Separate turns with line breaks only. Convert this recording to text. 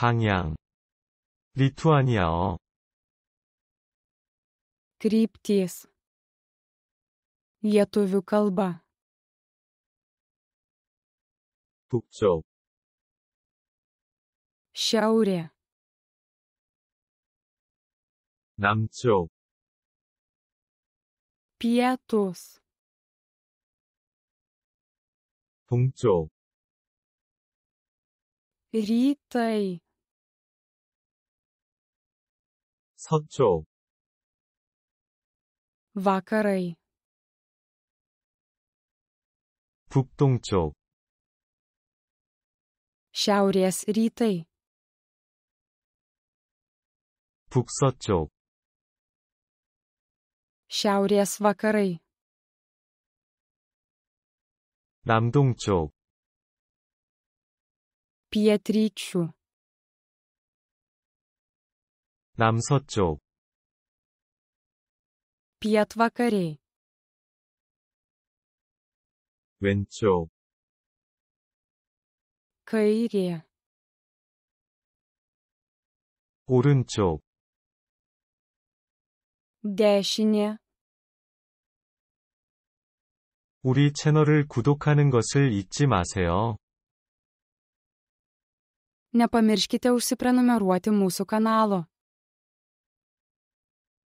방향 리투아니아어
kryptys lietuvių kalba 북쪽 šiaurė
남쪽
pietus
동쪽
rytai
서쪽
vakarai
북동쪽
šiaurės rytai
북서쪽
šiaurės vakarai
남동쪽
pietryčių
남서쪽
Пятва Корей
왼쪽
Каире
오른쪽
Дешине
우리 채널을 구독하는 것을 잊지 마세요.
Не поміршкіте уж се пронумерувати мусу каналу.